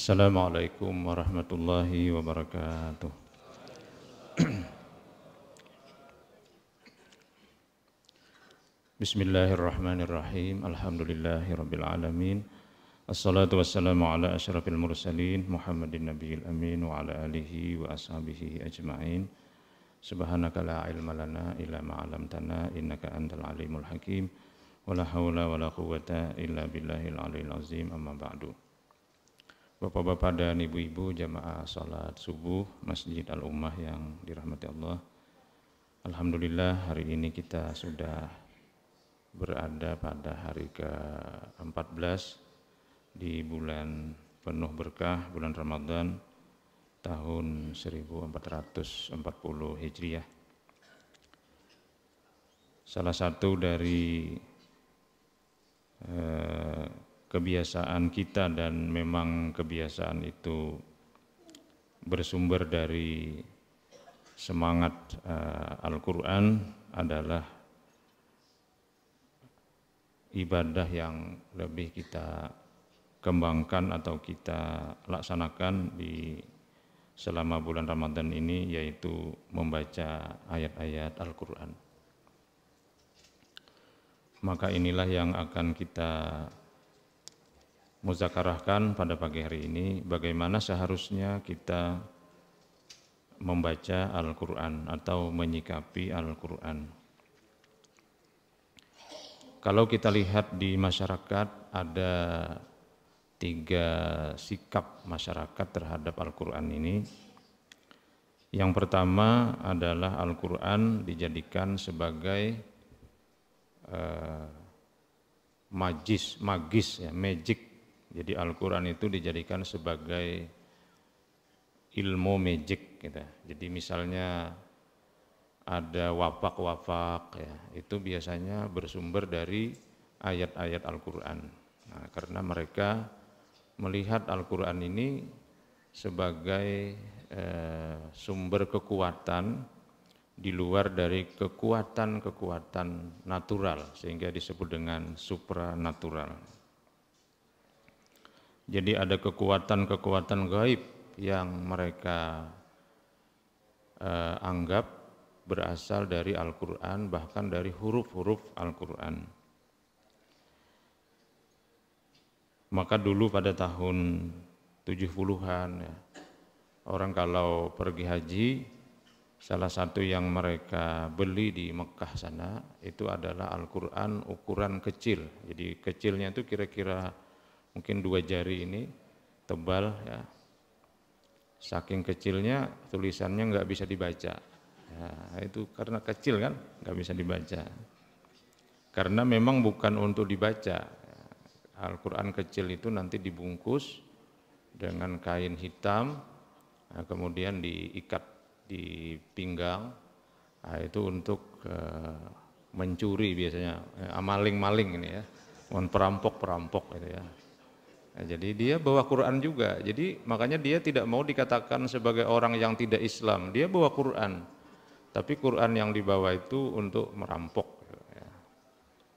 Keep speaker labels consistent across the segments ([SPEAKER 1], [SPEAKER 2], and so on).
[SPEAKER 1] Assalamualaikum warahmatullahi wabarakatuh. Bismillahirrahmanirrahim. Alhamdulillahirabbil alamin. Assalatu wassalamu ala asyrafil mursalin Muhammadin nabiyil amin wa ala alihi wa ashabihi ajma'in. Subhanaka la ilma lana illa ma 'allamtana innaka antal alimul hakim. Wala haula wala quwwata illa billahil aliyil azim amma ba'du. Bapak-bapak dan ibu-ibu jamaah salat subuh Masjid Al-Ummah yang dirahmati Allah. Alhamdulillah hari ini kita sudah berada pada hari ke-14 di bulan penuh berkah bulan Ramadan tahun 1440 Hijriah. Salah satu dari eh, kebiasaan kita dan memang kebiasaan itu bersumber dari semangat uh, Al-Qur'an adalah ibadah yang lebih kita kembangkan atau kita laksanakan di selama bulan Ramadan ini yaitu membaca ayat-ayat Al-Quran. Maka inilah yang akan kita muzakarahkan pada pagi hari ini bagaimana seharusnya kita membaca Al-Quran atau menyikapi Al-Quran. Kalau kita lihat di masyarakat ada tiga sikap masyarakat terhadap Al-Quran ini. Yang pertama adalah Al-Quran dijadikan sebagai uh, eh, magis, magis ya, magic jadi Al-Quran itu dijadikan sebagai ilmu magic gitu. Jadi misalnya ada wafak-wafak ya, itu biasanya bersumber dari ayat-ayat Al-Quran. Nah, karena mereka melihat Al-Quran ini sebagai eh, sumber kekuatan di luar dari kekuatan-kekuatan natural sehingga disebut dengan supranatural. Jadi ada kekuatan-kekuatan gaib yang mereka eh, anggap berasal dari Al-Quran, bahkan dari huruf-huruf Al-Quran. Maka dulu pada tahun 70-an, ya, orang kalau pergi haji, salah satu yang mereka beli di Mekah sana itu adalah Al-Quran ukuran kecil. Jadi kecilnya itu kira-kira mungkin dua jari ini tebal ya saking kecilnya tulisannya nggak bisa dibaca ya, itu karena kecil kan nggak bisa dibaca karena memang bukan untuk dibaca ya, Al-Quran kecil itu nanti dibungkus dengan kain hitam nah, kemudian diikat di pinggang nah, itu untuk eh, mencuri biasanya ya, maling-maling ini ya perampok-perampok gitu ya Nah, jadi dia bawa Quran juga. Jadi makanya dia tidak mau dikatakan sebagai orang yang tidak Islam. Dia bawa Quran. Tapi Quran yang dibawa itu untuk merampok. Ya.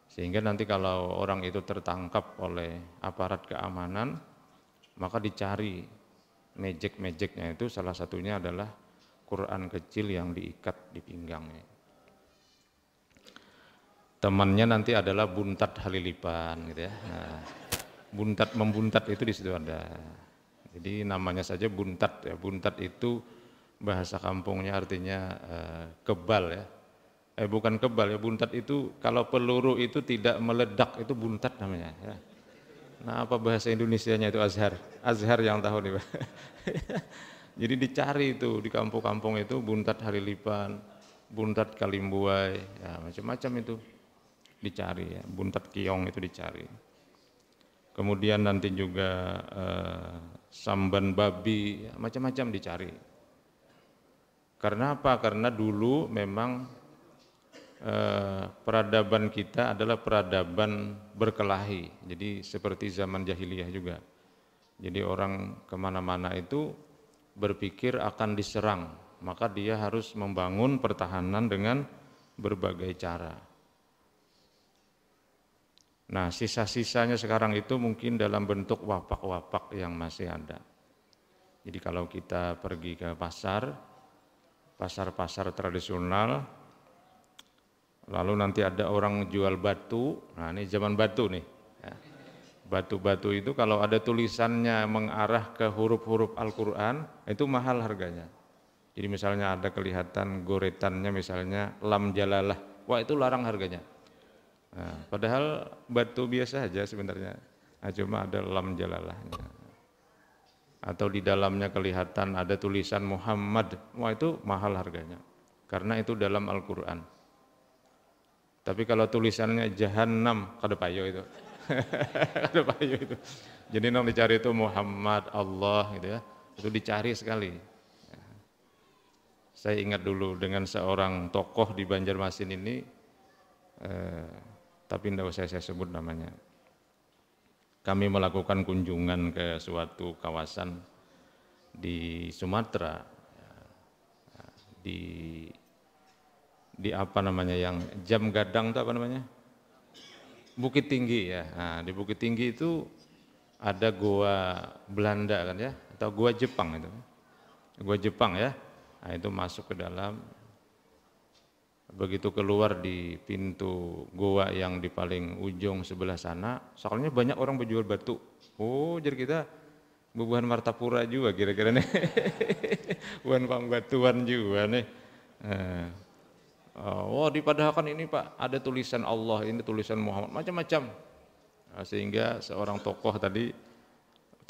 [SPEAKER 1] Sehingga nanti kalau orang itu tertangkap oleh aparat keamanan, maka dicari mejek-mejeknya itu salah satunya adalah Quran kecil yang diikat di pinggangnya. Temannya nanti adalah buntat halilipan gitu ya. Nah buntat membuntat itu di situ ada. Jadi namanya saja buntat ya. Buntat itu bahasa kampungnya artinya eh, kebal ya. Eh bukan kebal ya, buntat itu kalau peluru itu tidak meledak itu buntat namanya ya. Nah, apa bahasa Indonesianya itu Azhar? Azhar yang tahu nih, Jadi dicari itu di kampung-kampung itu buntat Harilipan, buntat Kalimbuai, ya macam-macam itu dicari ya, buntat Kiong itu dicari kemudian nanti juga eh, samban babi, macam-macam dicari. Karena apa? Karena dulu memang eh, peradaban kita adalah peradaban berkelahi, jadi seperti zaman jahiliyah juga. Jadi orang kemana-mana itu berpikir akan diserang, maka dia harus membangun pertahanan dengan berbagai cara. Nah, sisa-sisanya sekarang itu mungkin dalam bentuk wapak-wapak yang masih ada. Jadi kalau kita pergi ke pasar, pasar-pasar tradisional, lalu nanti ada orang jual batu, nah ini zaman batu nih. Ya. Batu-batu itu kalau ada tulisannya mengarah ke huruf-huruf Al-Quran, itu mahal harganya. Jadi misalnya ada kelihatan goretannya misalnya lam jalalah, wah itu larang harganya Nah, padahal batu biasa aja sebenarnya. Nah, cuma ada lam jalalahnya. Atau di dalamnya kelihatan ada tulisan Muhammad. Wah itu mahal harganya. Karena itu dalam Al-Quran. Tapi kalau tulisannya Jahannam, payo itu. payo itu. Jadi yang dicari itu Muhammad, Allah gitu ya. Itu dicari sekali. Ya. Saya ingat dulu dengan seorang tokoh di Banjarmasin ini, eh, tapi tidak usah saya sebut namanya. Kami melakukan kunjungan ke suatu kawasan di Sumatera, di di apa namanya yang jam gadang itu apa namanya? Bukit Tinggi ya. Nah, di Bukit Tinggi itu ada goa Belanda kan ya, atau goa Jepang itu. Goa Jepang ya. Nah, itu masuk ke dalam begitu keluar di pintu goa yang di paling ujung sebelah sana, soalnya banyak orang berjual batu. Oh, jadi kita bubuhan martapura juga kira-kira nih. pang batuan juga nih. Eh, oh, dipadahkan ini Pak, ada tulisan Allah, ini tulisan Muhammad, macam-macam. Eh, sehingga seorang tokoh tadi,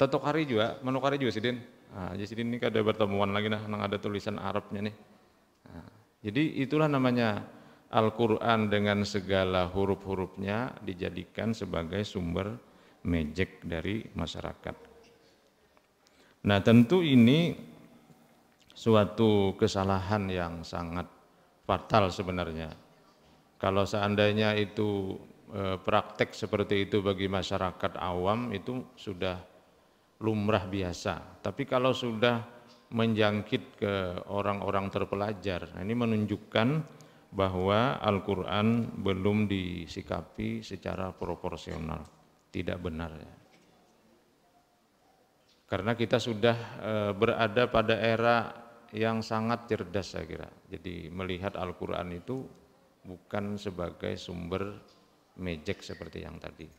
[SPEAKER 1] tetok hari juga, menukari hari juga Sidin. Nah, jadi Sidin ini kan ada pertemuan lagi nah, ada tulisan Arabnya nih. Nah, jadi itulah namanya Al-Quran dengan segala huruf-hurufnya dijadikan sebagai sumber mejek dari masyarakat. Nah tentu ini suatu kesalahan yang sangat fatal sebenarnya. Kalau seandainya itu e, praktek seperti itu bagi masyarakat awam itu sudah lumrah biasa. Tapi kalau sudah menjangkit ke orang-orang terpelajar. Nah, ini menunjukkan bahwa Al-Quran belum disikapi secara proporsional, tidak benar. Ya. Karena kita sudah e, berada pada era yang sangat cerdas saya kira. Jadi melihat Al-Quran itu bukan sebagai sumber mejek seperti yang tadi.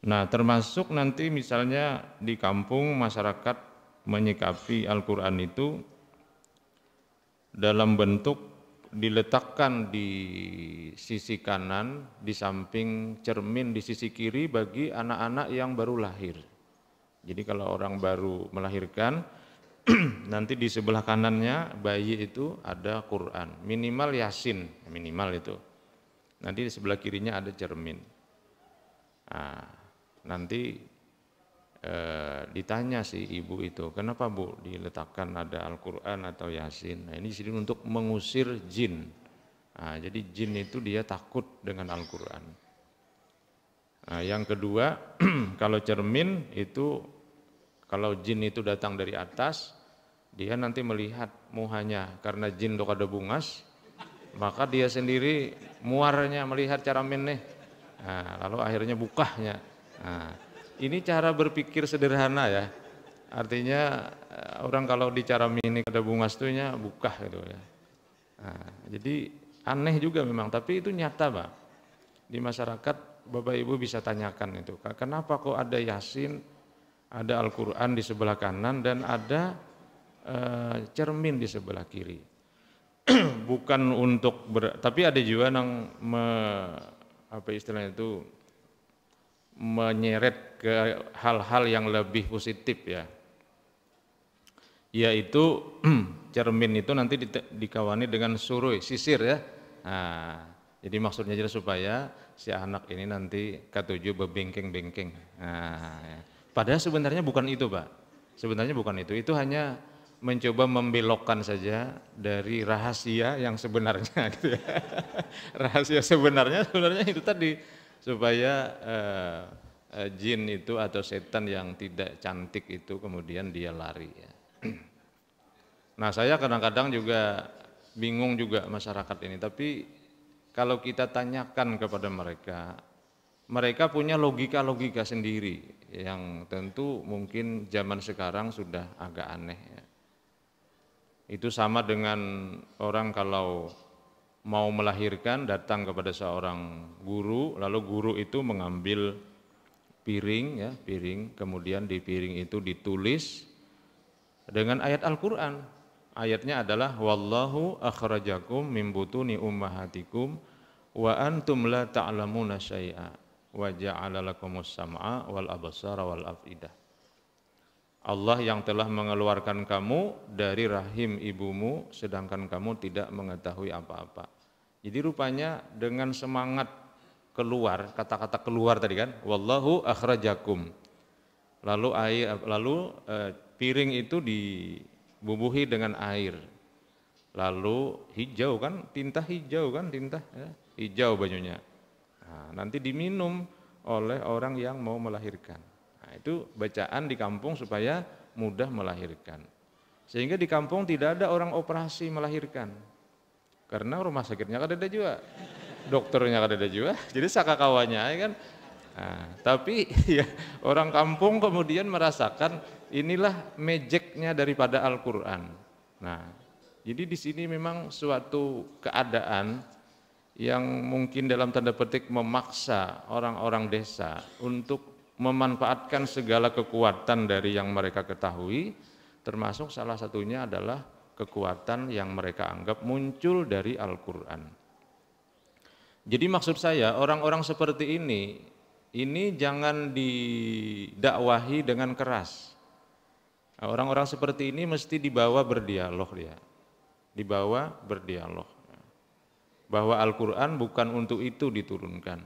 [SPEAKER 1] Nah termasuk nanti misalnya di kampung masyarakat menyikapi Al-Quran itu dalam bentuk diletakkan di sisi kanan, di samping cermin di sisi kiri bagi anak-anak yang baru lahir. Jadi kalau orang baru melahirkan, nanti di sebelah kanannya bayi itu ada Quran, minimal Yasin, minimal itu. Nanti di sebelah kirinya ada cermin. Nah, nanti e, ditanya si ibu itu, kenapa bu diletakkan ada Al-Quran atau Yasin? Nah ini sini untuk mengusir jin. Nah, jadi jin itu dia takut dengan Al-Quran. Nah, yang kedua, kalau cermin itu, kalau jin itu datang dari atas, dia nanti melihat muhanya karena jin itu ada bungas, maka dia sendiri muarnya melihat cermin nih. Nah, lalu akhirnya bukahnya. Nah, ini cara berpikir sederhana ya. Artinya eh, orang kalau bicara minik ada bunga setunya buka gitu ya. Nah, jadi aneh juga memang, tapi itu nyata pak. Di masyarakat Bapak Ibu bisa tanyakan itu, kenapa kok ada Yasin, ada Al-Quran di sebelah kanan dan ada e, cermin di sebelah kiri. Bukan untuk, ber, tapi ada juga yang me, apa istilahnya itu menyeret ke hal-hal yang lebih positif ya yaitu cermin itu nanti di, dikawani dengan surui sisir ya nah, jadi maksudnya jadi supaya si anak ini nanti ketujuh bebengking-bengking. nah, ya. padahal sebenarnya bukan itu pak sebenarnya bukan itu itu hanya mencoba membelokkan saja dari rahasia yang sebenarnya gitu ya. rahasia sebenarnya sebenarnya itu tadi supaya uh, uh, jin itu atau setan yang tidak cantik itu kemudian dia lari ya. Nah, saya kadang-kadang juga bingung juga masyarakat ini, tapi kalau kita tanyakan kepada mereka, mereka punya logika-logika sendiri yang tentu mungkin zaman sekarang sudah agak aneh ya. Itu sama dengan orang kalau mau melahirkan datang kepada seorang guru, lalu guru itu mengambil piring ya, piring, kemudian di piring itu ditulis dengan ayat Al-Qur'an. Ayatnya adalah wallahu akhrajakum min butuni ummahatikum wa antum la ta'lamuna syai'a wa ja'ala sam'a wal absara wal afidah. Allah yang telah mengeluarkan kamu dari rahim ibumu sedangkan kamu tidak mengetahui apa-apa. Jadi rupanya dengan semangat keluar, kata-kata keluar tadi kan, wallahu akhrajakum. Lalu air lalu eh, piring itu dibubuhi dengan air. Lalu hijau kan, tinta hijau kan, tinta ya, hijau bajunya. Nah, nanti diminum oleh orang yang mau melahirkan. Nah, itu bacaan di kampung supaya mudah melahirkan. Sehingga di kampung tidak ada orang operasi melahirkan. Karena rumah sakitnya kada ada juga. Dokternya kada ada juga. Jadi sakakawanya ya kan. Nah, tapi ya orang kampung kemudian merasakan inilah mejeknya daripada Al-Qur'an. Nah, jadi di sini memang suatu keadaan yang mungkin dalam tanda petik memaksa orang-orang desa untuk memanfaatkan segala kekuatan dari yang mereka ketahui, termasuk salah satunya adalah kekuatan yang mereka anggap muncul dari Al-Quran. Jadi maksud saya orang-orang seperti ini, ini jangan didakwahi dengan keras. Orang-orang seperti ini mesti dibawa berdialog dia, dibawa berdialog. Bahwa Al-Quran bukan untuk itu diturunkan,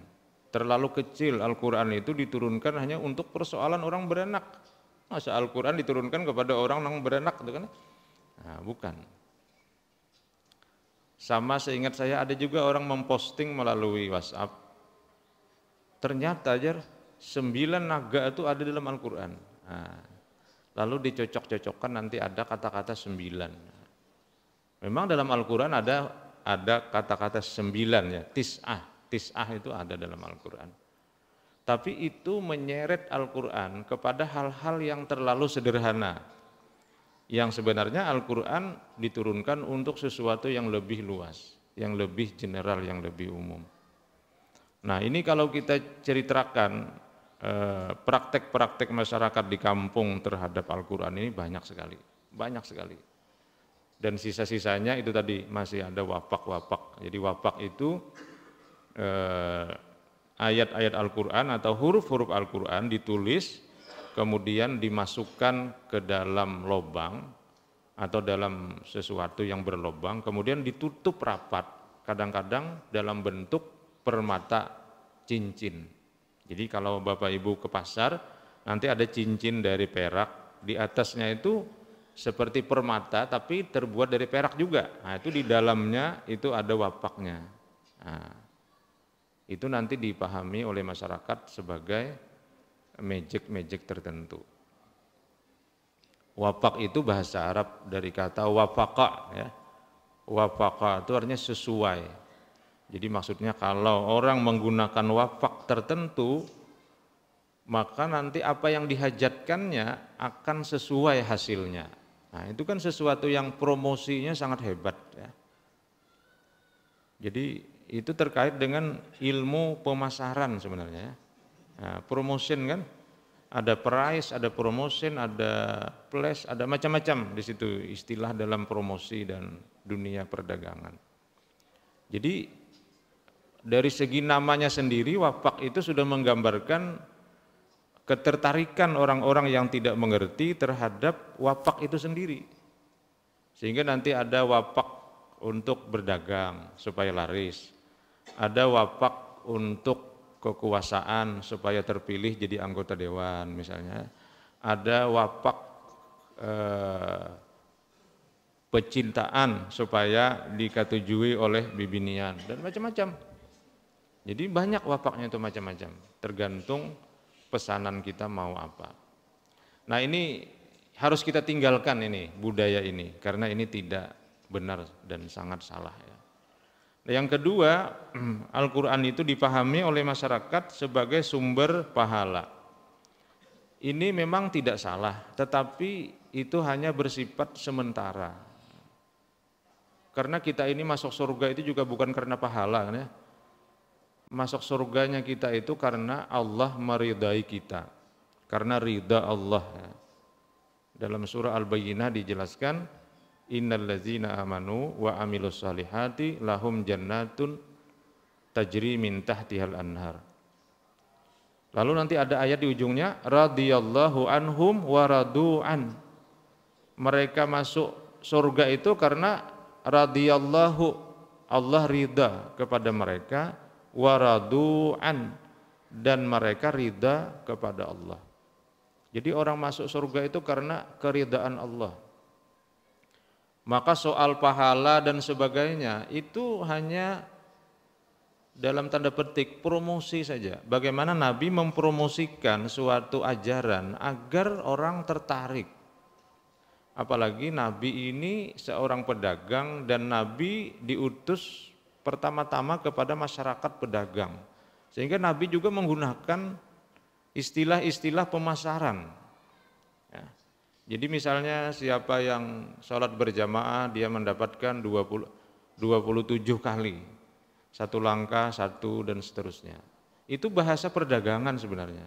[SPEAKER 1] Terlalu kecil Al-Quran itu diturunkan hanya untuk persoalan orang beranak. Masa Al-Quran diturunkan kepada orang yang beranak itu kan? Nah, bukan. Sama seingat saya ada juga orang memposting melalui WhatsApp. Ternyata aja sembilan naga itu ada dalam Al-Quran. Nah, lalu dicocok-cocokkan nanti ada kata-kata sembilan. Memang dalam Al-Quran ada ada kata-kata sembilan ya, tis'ah tis'ah itu ada dalam Al-Quran. Tapi itu menyeret Al-Quran kepada hal-hal yang terlalu sederhana. Yang sebenarnya Al-Quran diturunkan untuk sesuatu yang lebih luas, yang lebih general, yang lebih umum. Nah ini kalau kita ceritakan eh, praktek-praktek masyarakat di kampung terhadap Al-Quran ini banyak sekali, banyak sekali. Dan sisa-sisanya itu tadi masih ada wapak-wapak. Jadi wapak itu Eh, ayat-ayat Al-Quran atau huruf-huruf Al-Quran ditulis kemudian dimasukkan ke dalam lobang atau dalam sesuatu yang berlobang kemudian ditutup rapat kadang-kadang dalam bentuk permata cincin. Jadi kalau Bapak Ibu ke pasar nanti ada cincin dari perak di atasnya itu seperti permata tapi terbuat dari perak juga. Nah, itu di dalamnya itu ada wapaknya. Nah, itu nanti dipahami oleh masyarakat sebagai magic-magic tertentu. Wafak itu bahasa Arab dari kata wafaka ya. Wafaka itu artinya sesuai. Jadi maksudnya kalau orang menggunakan wafak tertentu maka nanti apa yang dihajatkannya akan sesuai hasilnya. Nah, itu kan sesuatu yang promosinya sangat hebat ya. Jadi itu terkait dengan ilmu pemasaran sebenarnya. Ya. Nah, promotion kan, ada price, ada promotion, ada plus, ada macam-macam di situ istilah dalam promosi dan dunia perdagangan. Jadi dari segi namanya sendiri wapak itu sudah menggambarkan ketertarikan orang-orang yang tidak mengerti terhadap wapak itu sendiri. Sehingga nanti ada wapak untuk berdagang supaya laris, ada wapak untuk kekuasaan supaya terpilih jadi anggota dewan misalnya ada wapak eh, pecintaan supaya dikatujui oleh bibinian dan macam-macam jadi banyak wapaknya itu macam-macam tergantung pesanan kita mau apa nah ini harus kita tinggalkan ini budaya ini karena ini tidak benar dan sangat salah ya yang kedua, Al-Quran itu dipahami oleh masyarakat sebagai sumber pahala. Ini memang tidak salah, tetapi itu hanya bersifat sementara. Karena kita ini masuk surga itu juga bukan karena pahala. Kan ya. Masuk surganya kita itu karena Allah meridai kita. Karena ridha Allah. Dalam surah Al-Bayyinah dijelaskan, Innal ladzina amanu wa amilus salihati lahum jannatun tajri min tahtihal anhar. Lalu nanti ada ayat di ujungnya radhiyallahu anhum wa radu'an. Mereka masuk surga itu karena radhiyallahu Allah ridha kepada mereka wa radu'an dan mereka ridha kepada Allah. Jadi orang masuk surga itu karena keridaan Allah. Maka soal pahala dan sebagainya itu hanya dalam tanda petik promosi saja. Bagaimana Nabi mempromosikan suatu ajaran agar orang tertarik. Apalagi Nabi ini seorang pedagang dan Nabi diutus pertama-tama kepada masyarakat pedagang. Sehingga Nabi juga menggunakan istilah-istilah pemasaran. Ya. Jadi misalnya siapa yang sholat berjamaah dia mendapatkan 20, 27 kali, satu langkah, satu dan seterusnya. Itu bahasa perdagangan sebenarnya.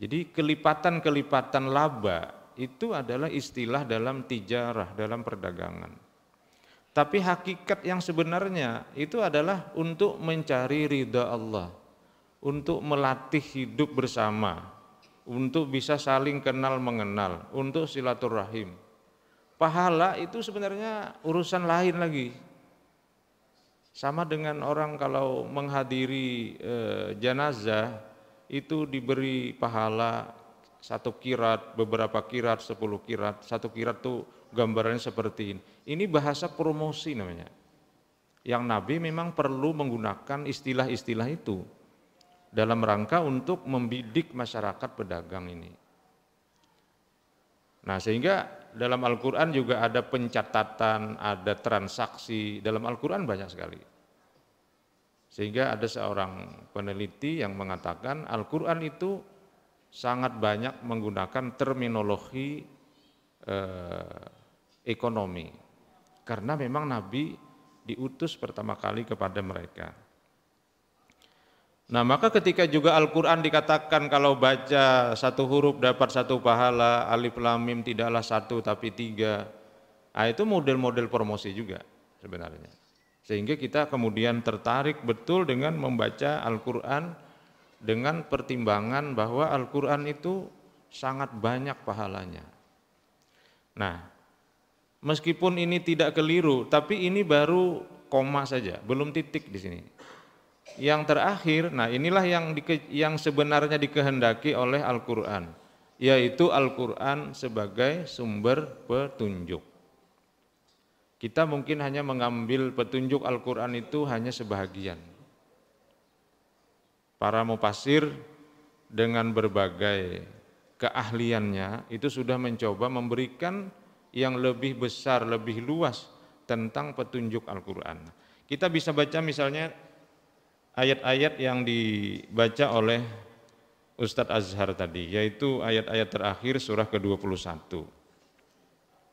[SPEAKER 1] Jadi kelipatan-kelipatan laba itu adalah istilah dalam tijarah, dalam perdagangan. Tapi hakikat yang sebenarnya itu adalah untuk mencari ridha Allah, untuk melatih hidup bersama, untuk bisa saling kenal mengenal, untuk silaturahim. Pahala itu sebenarnya urusan lain lagi. Sama dengan orang kalau menghadiri e, jenazah itu diberi pahala satu kirat, beberapa kirat, sepuluh kirat, satu kirat tuh gambarannya seperti ini. Ini bahasa promosi namanya. Yang Nabi memang perlu menggunakan istilah-istilah itu dalam rangka untuk membidik masyarakat pedagang ini. Nah, sehingga dalam Al-Qur'an juga ada pencatatan, ada transaksi, dalam Al-Qur'an banyak sekali. Sehingga ada seorang peneliti yang mengatakan Al-Qur'an itu sangat banyak menggunakan terminologi eh, ekonomi. Karena memang Nabi diutus pertama kali kepada mereka. Nah maka ketika juga Al-Quran dikatakan kalau baca satu huruf dapat satu pahala, alif lam mim tidaklah satu tapi tiga. Nah, itu model-model promosi juga sebenarnya. Sehingga kita kemudian tertarik betul dengan membaca Al-Quran dengan pertimbangan bahwa Al-Quran itu sangat banyak pahalanya. Nah, meskipun ini tidak keliru, tapi ini baru koma saja, belum titik di sini yang terakhir, nah inilah yang dike, yang sebenarnya dikehendaki oleh Al-Qur'an, yaitu Al-Qur'an sebagai sumber petunjuk. Kita mungkin hanya mengambil petunjuk Al-Qur'an itu hanya sebahagian. Para mupasir dengan berbagai keahliannya itu sudah mencoba memberikan yang lebih besar, lebih luas tentang petunjuk Al-Qur'an. Kita bisa baca misalnya ayat-ayat yang dibaca oleh Ustadz Azhar tadi, yaitu ayat-ayat terakhir surah ke-21.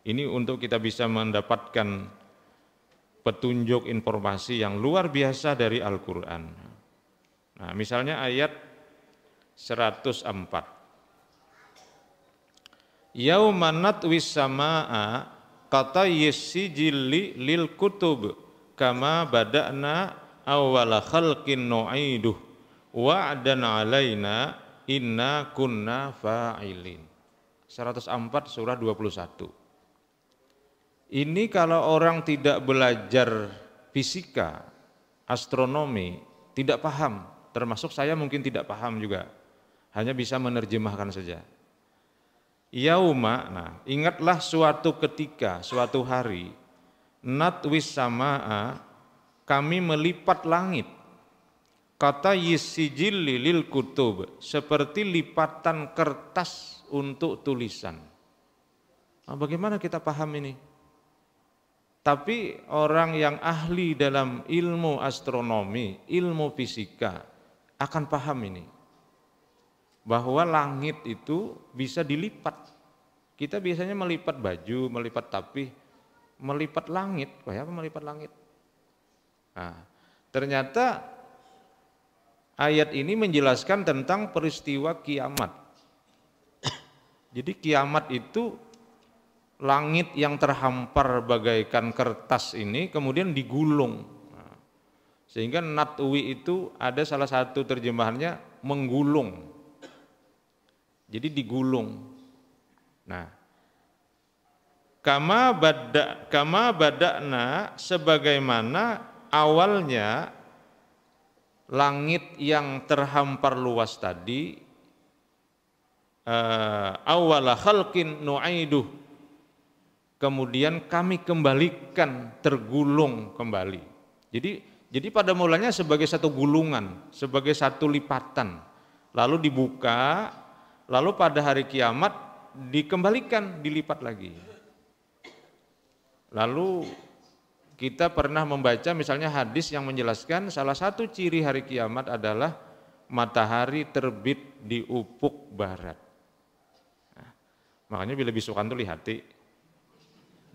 [SPEAKER 1] Ini untuk kita bisa mendapatkan petunjuk informasi yang luar biasa dari Al-Quran. Nah, misalnya ayat 104. Yaumanat wisamaa kata yisijili lil kutub kama badakna awwala khalqin nu'iduh wa'dan 'alaina inna kunna fa'ilin. 104 surah 21. Ini kalau orang tidak belajar fisika, astronomi, tidak paham, termasuk saya mungkin tidak paham juga. Hanya bisa menerjemahkan saja. Yauma, nah ingatlah suatu ketika, suatu hari, natwis sama'a kami melipat langit. Kata yisijili lil kutub, seperti lipatan kertas untuk tulisan. Nah, bagaimana kita paham ini? Tapi orang yang ahli dalam ilmu astronomi, ilmu fisika, akan paham ini. Bahwa langit itu bisa dilipat. Kita biasanya melipat baju, melipat tapi melipat langit. Kayak apa melipat langit? Nah, ternyata ayat ini menjelaskan tentang peristiwa kiamat. Jadi kiamat itu langit yang terhampar bagaikan kertas ini kemudian digulung. sehingga natwi itu ada salah satu terjemahannya menggulung. Jadi digulung. Nah, kama badak kama badakna sebagaimana awalnya langit yang terhampar luas tadi eh, awala khalqin nu'aiduh kemudian kami kembalikan tergulung kembali jadi jadi pada mulanya sebagai satu gulungan sebagai satu lipatan lalu dibuka lalu pada hari kiamat dikembalikan dilipat lagi lalu kita pernah membaca misalnya hadis yang menjelaskan salah satu ciri hari kiamat adalah matahari terbit di upuk barat. Nah, makanya bila bisukan tuh lihat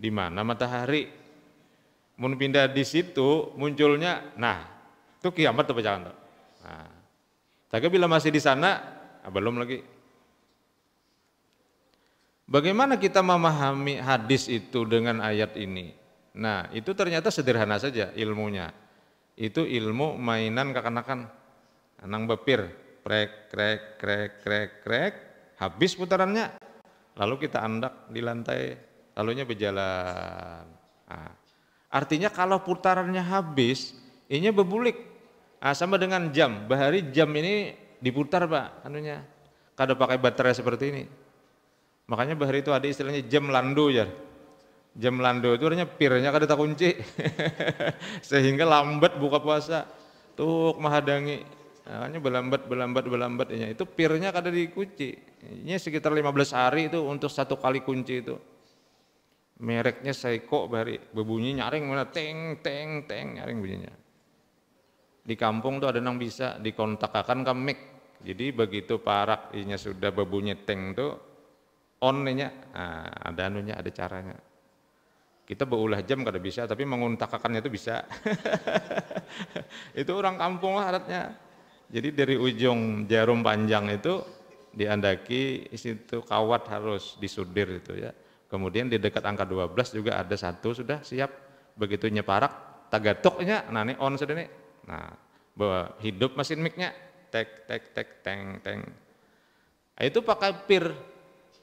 [SPEAKER 1] di mana matahari mun pindah di situ munculnya nah itu kiamat tuh bacaan tuh. Nah, tapi bila masih di sana nah belum lagi Bagaimana kita memahami hadis itu dengan ayat ini? Nah, itu ternyata sederhana saja ilmunya. Itu ilmu mainan kekanakan Anang bepir, krek krek krek krek krek, habis putarannya. Lalu kita andak di lantai, lalunya berjalan. Nah, artinya kalau putarannya habis, ini berbulik. Nah, sama dengan jam, bahari jam ini diputar pak anunya. Kada pakai baterai seperti ini. Makanya bahari itu ada istilahnya jam lando ya. Jam lando itu artinya pirnya kada kunci. Sehingga lambat buka puasa. Tuh mahadangi. Makanya nah, berlambat berlambat belambat Ya, Itu pirnya kada dikunci. Ini iya, sekitar 15 hari itu untuk satu kali kunci itu. Mereknya Seiko bari berbunyi nyaring mana teng teng teng nyaring bunyinya. Di kampung tuh ada yang bisa dikontakkan ke mic. Jadi begitu parak inya sudah berbunyi teng tuh on nah, ada anunya, ada caranya. Kita berulah jam kada bisa, tapi menguntakakannya itu bisa. itu orang kampung lah adatnya. Jadi dari ujung jarum panjang itu diandaki situ kawat harus disudir itu ya. Kemudian di dekat angka 12 juga ada satu sudah siap begitu nyeparak tagatoknya nah ini on sudah nih. Nah, bahwa hidup mesin micnya tek tek tek teng teng. Nah, itu pakai pir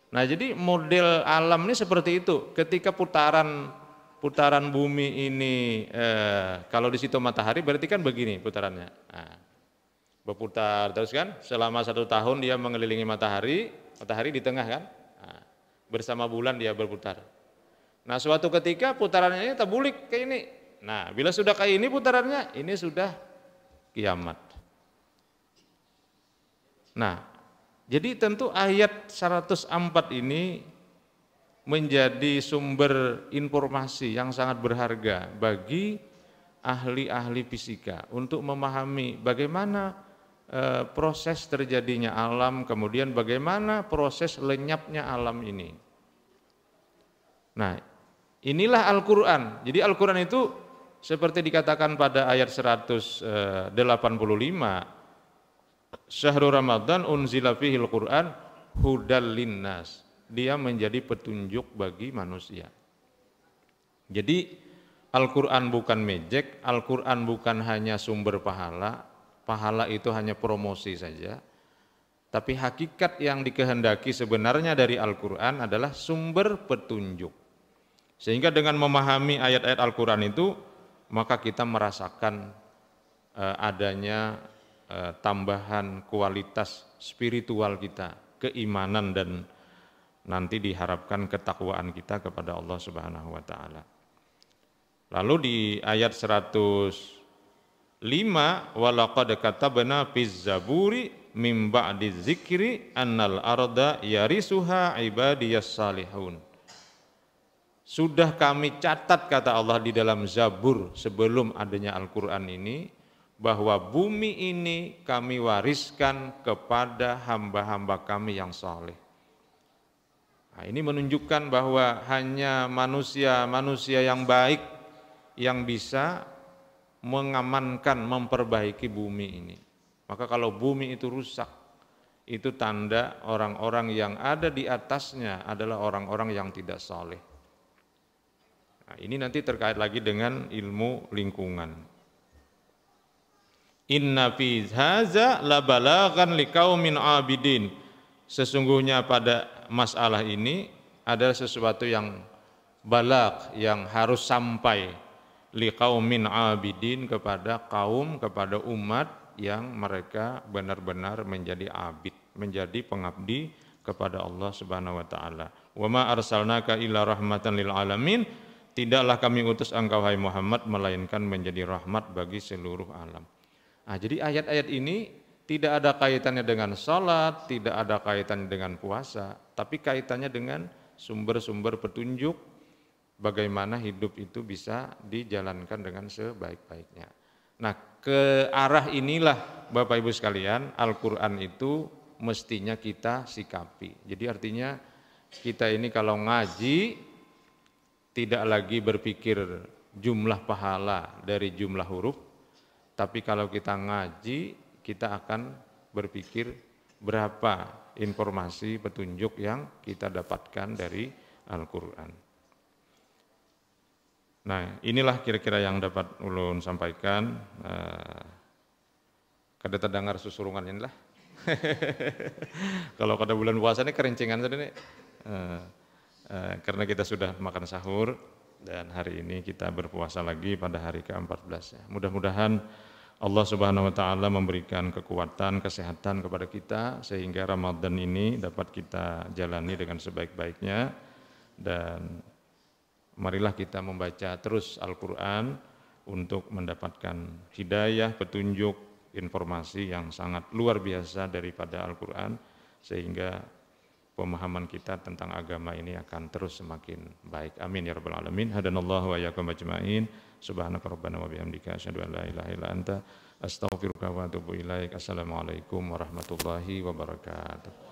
[SPEAKER 1] Nah, jadi model alam ini seperti itu. Ketika putaran putaran bumi ini eh, kalau di situ matahari berarti kan begini putarannya. Nah, berputar terus kan selama satu tahun dia mengelilingi matahari, matahari di tengah kan, nah, bersama bulan dia berputar. Nah suatu ketika putarannya ini terbulik ke ini. Nah bila sudah kayak ini putarannya ini sudah kiamat. Nah jadi tentu ayat 104 ini menjadi sumber informasi yang sangat berharga bagi ahli-ahli fisika untuk memahami bagaimana e, proses terjadinya alam, kemudian bagaimana proses lenyapnya alam ini. Nah, inilah Al-Qur'an. Jadi Al-Qur'an itu seperti dikatakan pada ayat 185 syahrul Ramadan unzila fihil Quran hudal linnas. Dia menjadi petunjuk bagi manusia. Jadi Al-Quran bukan mejek, Al-Quran bukan hanya sumber pahala, pahala itu hanya promosi saja. Tapi hakikat yang dikehendaki sebenarnya dari Al-Quran adalah sumber petunjuk. Sehingga dengan memahami ayat-ayat Al-Quran itu, maka kita merasakan eh, adanya Eh, tambahan kualitas spiritual kita, keimanan dan nanti diharapkan ketakwaan kita kepada Allah Subhanahu wa taala. Lalu di ayat 105 walaqad katabna fiz zaburi mim ba'di dzikri annal arda yarisuha ibadiyas salihun. Sudah kami catat kata Allah di dalam Zabur sebelum adanya Al-Qur'an ini bahwa bumi ini kami wariskan kepada hamba-hamba kami yang soleh. Nah, ini menunjukkan bahwa hanya manusia-manusia yang baik yang bisa mengamankan, memperbaiki bumi ini. Maka kalau bumi itu rusak, itu tanda orang-orang yang ada di atasnya adalah orang-orang yang tidak soleh. Nah, ini nanti terkait lagi dengan ilmu lingkungan. Inna fi haza li kaumin abidin. Sesungguhnya pada masalah ini adalah sesuatu yang balak yang harus sampai kaumin abidin kepada kaum kepada umat yang mereka benar-benar menjadi abid, menjadi pengabdi kepada Allah Subhanahu wa taala. Wa ma arsalnaka illa rahmatan lil alamin. Tidaklah kami utus engkau hai Muhammad melainkan menjadi rahmat bagi seluruh alam. Nah, jadi ayat-ayat ini tidak ada kaitannya dengan sholat, tidak ada kaitannya dengan puasa, tapi kaitannya dengan sumber-sumber petunjuk bagaimana hidup itu bisa dijalankan dengan sebaik-baiknya. Nah, ke arah inilah Bapak Ibu sekalian, Al-Qur'an itu mestinya kita sikapi. Jadi artinya kita ini kalau ngaji tidak lagi berpikir jumlah pahala dari jumlah huruf, tapi kalau kita ngaji, kita akan berpikir berapa informasi petunjuk yang kita dapatkan dari Al-Quran. Nah, inilah kira-kira yang dapat ulun sampaikan. Eh, kada terdengar susurungan inilah. Kalau kada bulan puasa ini kerincingan tadi nih. Eh, eh, karena kita sudah makan sahur, dan hari ini kita berpuasa lagi pada hari ke-14 ya. Mudah-mudahan Allah Subhanahu wa taala memberikan kekuatan, kesehatan kepada kita sehingga Ramadan ini dapat kita jalani dengan sebaik-baiknya dan marilah kita membaca terus Al-Qur'an untuk mendapatkan hidayah, petunjuk, informasi yang sangat luar biasa daripada Al-Qur'an sehingga pemahaman kita tentang agama ini akan terus semakin baik. Amin ya rabbal alamin. Hadanallahu wa iyyakum ajmain. Subhanaka rabbana wa bihamdika asyhadu an la ilaha illa anta astaghfiruka wa atubu ilaik. Assalamualaikum warahmatullahi wabarakatuh.